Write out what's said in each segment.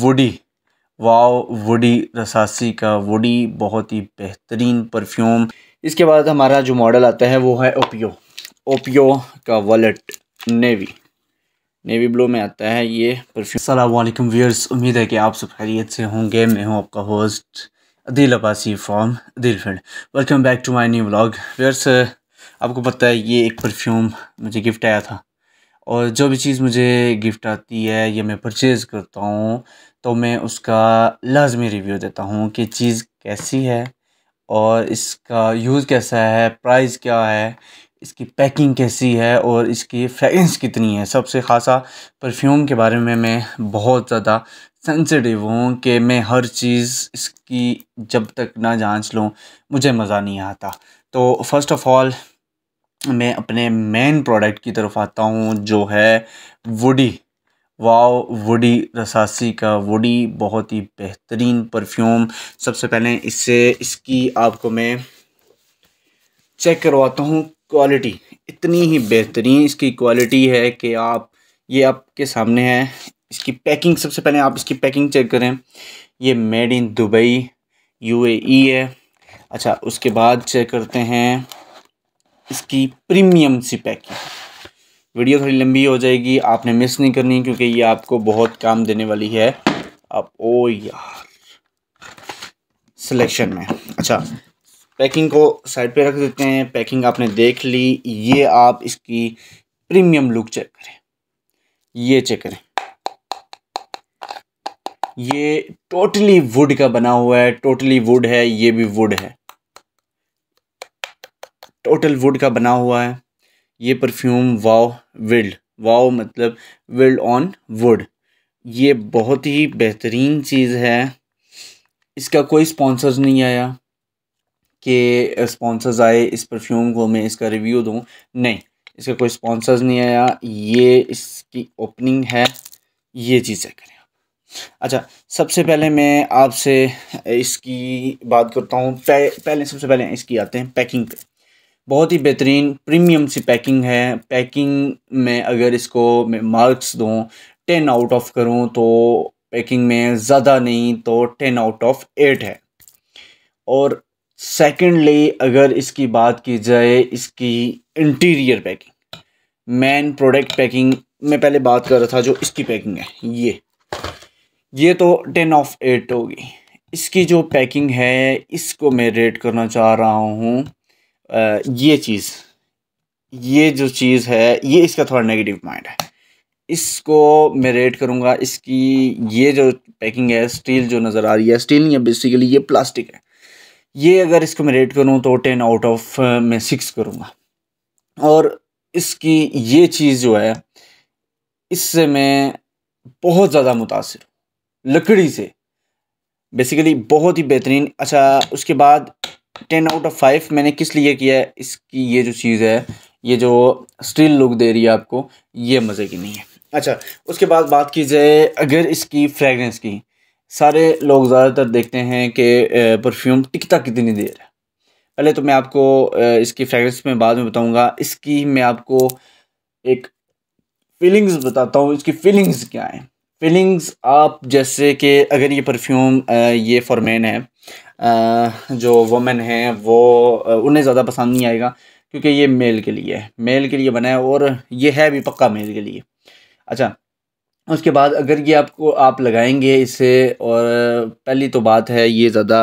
woody wow woody रसासी का woody बहुत ही बेहतरीन परफ्यूम इसके बाद हमारा जो मॉडल आता है वो है ओपियो ओपियो का वॉलेट नेवी नेवी ब्लू में आता है ये परफ्यूम सलामकुम व्यूअर्स उम्मीद है कि आप सब खैरियत से होंगे मैं हूँ आपका host Adil Abbasi from Adil friend welcome back to my new vlog viewers आपको पता है ये एक परफ्यूम मुझे गिफ्ट आया था और जो भी चीज़ मुझे गिफ्ट आती है या मैं परचेज़ करता हूँ तो मैं उसका लाजमी रिव्यू देता हूँ कि चीज़ कैसी है और इसका यूज़ कैसा है प्राइस क्या है इसकी पैकिंग कैसी है और इसकी फ्रेगरेंस कितनी है सबसे ख़ासा परफ्यूम के बारे में मैं बहुत ज़्यादा सेंसिटिव हूँ कि मैं हर चीज़ इसकी जब तक ना जांच लूँ मुझे मज़ा नहीं आता तो फ़र्स्ट ऑफ़ ऑल मैं अपने मेन प्रोडक्ट की तरफ आता हूँ जो है वुडी वाओ वुडी रसासी का वुडी बहुत ही बेहतरीन परफ्यूम सबसे पहले इससे इसकी आपको मैं चेक करवाता हूँ क्वालिटी इतनी ही बेहतरीन इसकी क्वालिटी है कि आप ये आपके सामने है इसकी पैकिंग सबसे पहले आप इसकी पैकिंग चेक करें ये made in Dubai UAE e है अच्छा उसके बाद चेक करते हैं इसकी प्रीमियम सी पैकिंग वीडियो थोड़ी लंबी हो जाएगी आपने मिस नहीं करनी क्योंकि ये आपको बहुत काम देने वाली है अब ओ यार सिलेक्शन में अच्छा पैकिंग को साइड पे रख देते हैं पैकिंग आपने देख ली ये आप इसकी प्रीमियम लुक चेक करें ये चेक करें ये टोटली वुड का बना हुआ है टोटली वुड है ये भी वुड है टोटल वुड का बना हुआ है ये परफ्यूम वाओ विल्ड वाओ मतलब विल्ड ऑन वुड ये बहुत ही बेहतरीन चीज़ है इसका कोई स्पॉन्सर्स नहीं आया कि स्पॉन्सर्स आए इस परफ्यूम को मैं इसका रिव्यू दूँ नहीं इसका कोई स्पॉन्सर्स नहीं आया ये इसकी ओपनिंग है ये चीज़ें करें अच्छा सबसे पहले मैं आपसे इसकी बात करता हूँ पह, पहले सबसे पहले इसकी आते हैं पैकिंग पे बहुत ही बेहतरीन प्रीमियम सी पैकिंग है पैकिंग में अगर इसको मैं मार्क्स दूँ टेन आउट ऑफ करूँ तो पैकिंग में ज़्यादा नहीं तो टेन आउट ऑफ एट है और सेकेंडली अगर इसकी बात की जाए इसकी interior packing main product packing मैं पहले बात कर रहा था जो इसकी पैकिंग है ये ये तो टेन ऑफ एट होगी इसकी जो पैकिंग है इसको मैं रेट करना चाह रहा हूँ ये चीज़ ये जो चीज़ है ये इसका थोड़ा नेगेटिव पॉइंट है इसको मैं रेट करूँगा इसकी ये जो पैकिंग है स्टील जो नज़र आ रही है स्टील नहीं है बेसिकली ये प्लास्टिक है ये अगर इसको मैं रेट करूँ तो टेन आउट ऑफ मैं सिक्स करूँगा और इसकी ये चीज़ जो है इससे मैं बहुत ज़्यादा मुतासर हूँ लकड़ी से बेसिकली बहुत ही बेहतरीन अच्छा उसके बाद टेन आउट ऑफ फाइव मैंने किस लिए किया है इसकी ये जो चीज़ है ये जो स्टील लुक दे रही है आपको ये मज़े की नहीं है अच्छा उसके बाद बात की जाए अगर इसकी फ्रेगरेंस की सारे लोग ज़्यादातर देखते हैं कि परफ्यूम टिकता कितनी देर है पहले तो मैं आपको इसकी फ्रेगरेंस में बाद में बताऊंगा इसकी मैं आपको एक फीलिंग्स बताता हूँ इसकी फीलिंग्स क्या हैं फीलिंग्स आप जैसे कि अगर ये परफ्यूम ये फॉरमेन है जो वमेन हैं वो उन्हें ज़्यादा पसंद नहीं आएगा क्योंकि ये मेल के लिए है मेल के लिए बनाए और ये है भी पक्का मेल के लिए अच्छा उसके बाद अगर ये आपको आप लगाएंगे इसे और पहली तो बात है ये ज़्यादा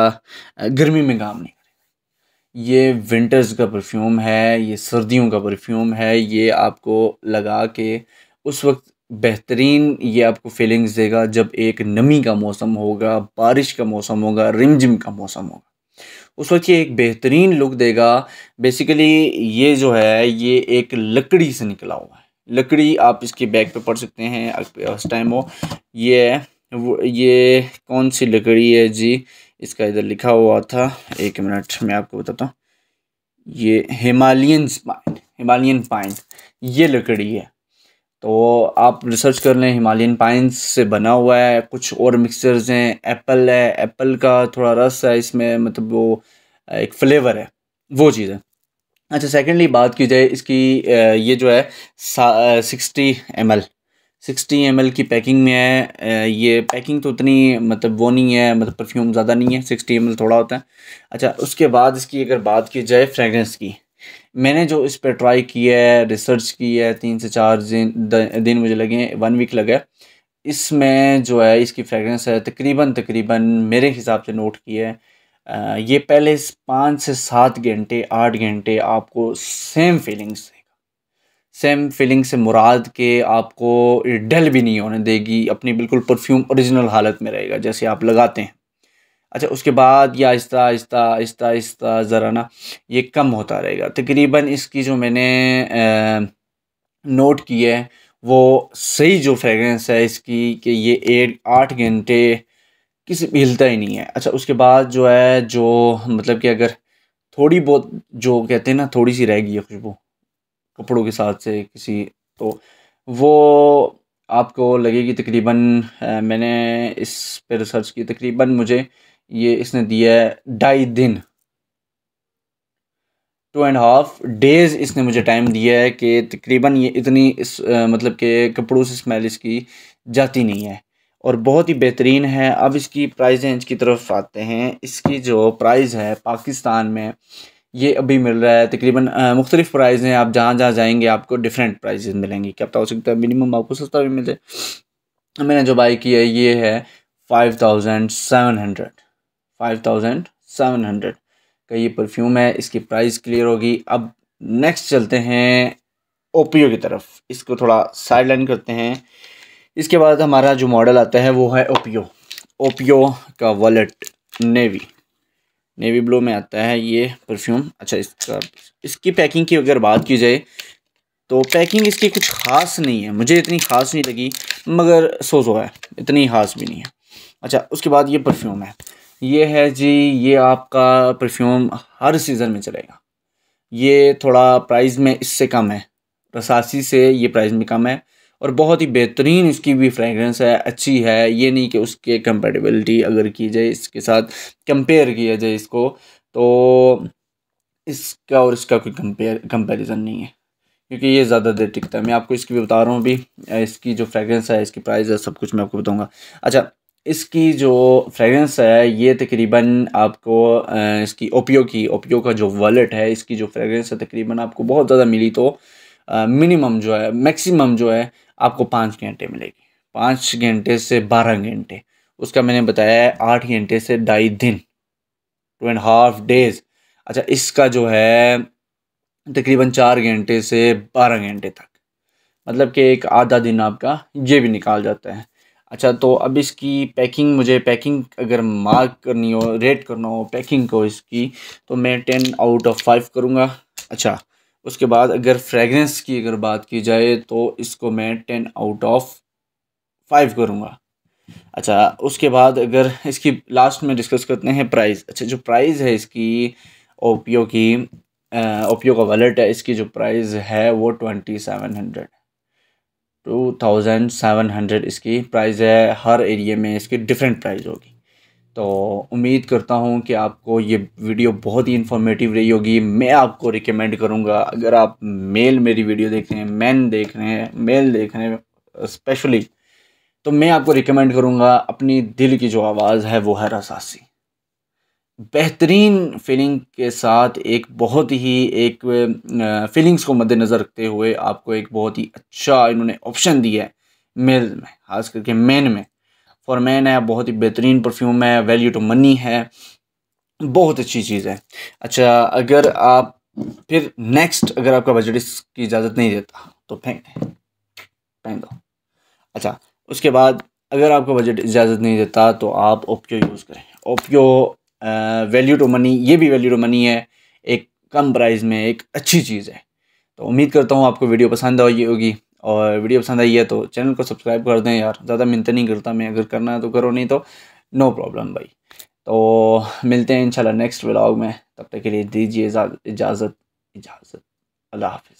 गर्मी में काम नहीं ये विंटर्स का परफ्यूम है ये सर्दियों का परफ्यूम है ये आपको लगा के उस वक्त बेहतरीन ये आपको फीलिंग्स देगा जब एक नमी का मौसम होगा बारिश का मौसम होगा रिमझिम का मौसम होगा उस वक्त ये एक बेहतरीन लुक देगा बेसिकली ये जो है ये एक लकड़ी से निकला हुआ है लकड़ी आप इसके बैग पे पढ़ सकते हैं उस टाइम हो ये वो ये कौन सी लकड़ी है जी इसका इधर लिखा हुआ था एक मिनट मैं आपको बताता हूँ ये हिमालयन पाइन हिमालयन पाइन ये लकड़ी है तो आप रिसर्च कर लें हिमालयन पाइन्स से बना हुआ है कुछ और मिक्सचर्स हैं एप्पल है एप्पल का थोड़ा रस है इसमें मतलब वो एक फ्लेवर है वो चीज़ है अच्छा सेकेंडली बात की जाए इसकी ये जो है sixty M L sixty M L की पैकिंग में है ये पैकिंग तो उतनी मतलब वो नहीं है मतलब परफ्यूम ज़्यादा नहीं है सिक्सटी एम एल थोड़ा होता है अच्छा उसके बाद इसकी अगर बात की जाए फ्रेगरेंस की मैंने जो इस पर ट्राई किया है रिसर्च की है तीन से चार दिन दिन मुझे लगे वन वीक लगे इसमें जो है इसकी फ्रेगरेंस है तकरीबन तकरीबन मेरे हिसाब से नोट की है ये पहले पाँच से सात घंटे आठ घंटे आपको सेम फीलिंग्स देगा सेम फीलिंग से मुराद के आपको डल भी नहीं होने देगी अपनी बिल्कुल परफ्यूम ओरिजिनल हालत में रहेगा जैसे आप लगाते हैं अच्छा उसके बाद ये आहिस्ता आहिस्ता आहिस्ता आहिस्ता ज़रा ना ये कम होता रहेगा तकरीबन इसकी जो मैंने नोट की है वो सही जो फ्रेगरेंस है इसकी कि ये एट आठ घंटे किसी हिलता ही नहीं है अच्छा उसके बाद जो है जो मतलब कि अगर थोड़ी बहुत जो कहते हैं ना थोड़ी सी रहेगी खुशबू कपड़ों के साथ से किसी तो वो आपको लगेगी तकरीबन मैंने इस पर रिसर्च की तकरीबन मुझे ये इसने दिया है ढाई दिन टू एंड हाफ डेज़ इसने मुझे टाइम दिया है कि तकरीबन ये इतनी इस आ, मतलब कि कपड़ों से स्मेल इसकी जाती नहीं है और बहुत ही बेहतरीन है अब इसकी प्राइस रेंज की तरफ आते हैं इसकी जो प्राइस है पाकिस्तान में ये अभी मिल रहा है तकरीबन मुख्तलिफ प्राइस हैं आप जहाँ जहाँ जाएंगे आपको डिफरेंट प्राइजेज मिलेंगी क्या पता हो सकता है मिनिमम आपको सस्ता भी मिले मैंने जो बाई की है ये है five thousand seven hundred five thousand seven hundred का ये परफ्यूम है इसकी प्राइस क्लियर होगी अब नेक्स्ट चलते हैं ओपियो की तरफ इसको थोड़ा साइड लाइन करते हैं इसके बाद हमारा जो मॉडल आता है वो है ओपियो ओपियो का वॉलेट नेवी नेवी ब्लू में आता है ये परफ्यूम अच्छा इसका इसकी पैकिंग की अगर बात की जाए तो पैकिंग इसकी कुछ ख़ास नहीं है मुझे इतनी ख़ास नहीं लगी मगर सोचो है इतनी ख़ास भी नहीं है अच्छा उसके बाद ये परफ्यूम है ये है जी ये आपका परफ्यूम हर सीज़न में चलेगा ये थोड़ा प्राइस में इससे कम है रसासी से ये प्राइस में कम है और बहुत ही बेहतरीन इसकी भी फ्रेगरेंस है अच्छी है ये नहीं कि उसके कंपेटेबिलिटी अगर की जाए इसके साथ कंपेयर किया जाए इसको तो इसका और इसका कोई कंपेयर कंपेरिज़न नहीं है क्योंकि ये ज़्यादा देर टिकता है मैं आपको इसकी भी बता रहा हूँ अभी इसकी जो फ्रेगरेंस है इसकी प्राइस है सब कुछ मैं आपको बताऊँगा अच्छा इसकी जो फ्रेगरेंस है ये तकरीबन आपको इसकी ओपियो की ओपियो का जो वॉलेट है इसकी जो फ्रेगरेंस है तकरीबन आपको बहुत ज़्यादा मिली तो मिनिमम जो है मैक्सिमम जो है आपको पाँच घंटे मिलेगी पाँच घंटे से बारह घंटे उसका मैंने बताया है आठ घंटे से ढाई दिन टू एंड हाफ डेज अच्छा इसका जो है तकरीबन चार घंटे से बारह घंटे तक मतलब कि एक आधा दिन आपका ये भी निकाल जाता है अच्छा तो अब इसकी पैकिंग मुझे पैकिंग अगर मार्क करनी हो रेट करना हो पैकिंग को इसकी तो मैं टेन आउट ऑफ फाइव करूँगा अच्छा उसके बाद अगर फ्रेगरेंस की अगर बात की जाए तो इसको मैं टेन आउट ऑफ फाइव करूँगा अच्छा उसके बाद अगर इसकी लास्ट में डिस्कस करते हैं प्राइस अच्छा जो प्राइस है इसकी ओपियो की ओपियो का वॉलेट है इसकी जो प्राइस है वो twenty seven hundred two thousand seven hundred इसकी प्राइस है हर एरिया में इसकी डिफरेंट प्राइस होगी तो उम्मीद करता हूँ कि आपको ये वीडियो बहुत ही इन्फॉर्मेटिव रही होगी मैं आपको रिकमेंड करूँगा अगर आप मेल मेरी वीडियो देख रहे हैं मैन देख रहे हैं मेल देख रहे हैं स्पेशली तो मैं आपको रिकमेंड करूँगा अपनी दिल की जो आवाज़ है वो है रसासी बेहतरीन फीलिंग के साथ एक बहुत ही एक फीलिंग्स को मद्देनज़र रखते हुए आपको एक बहुत ही अच्छा इन्होंने ऑप्शन दिया है मेल में खास करके मैन में फॉर मैन है बहुत ही बेहतरीन परफ्यूम है वैल्यू टू मनी है बहुत अच्छी चीज़ है अच्छा अगर आप फिर नेक्स्ट अगर आपका बजट इसकी इजाज़त नहीं देता तो फेंक दें फेंक दो अच्छा उसके बाद अगर आपका बजट इजाज़त नहीं देता तो आप ओपियो यूज़ करें ओपियो वैल्यू टू मनी ये भी वैल्यू टू मनी है एक कम प्राइस में एक अच्छी चीज़ है तो उम्मीद करता हूँ आपको वीडियो पसंद आई होगी और वीडियो पसंद आई है तो चैनल को सब्सक्राइब कर दें यार ज़्यादा मिनत नहीं करता मैं अगर करना है तो करो नहीं तो नो प्रॉब्लम भाई तो मिलते हैं इंशाल्लाह नेक्स्ट व्लॉग में तब तक के लिए दीजिए इजाज़त इजाज़त अल्लाह हाफिज़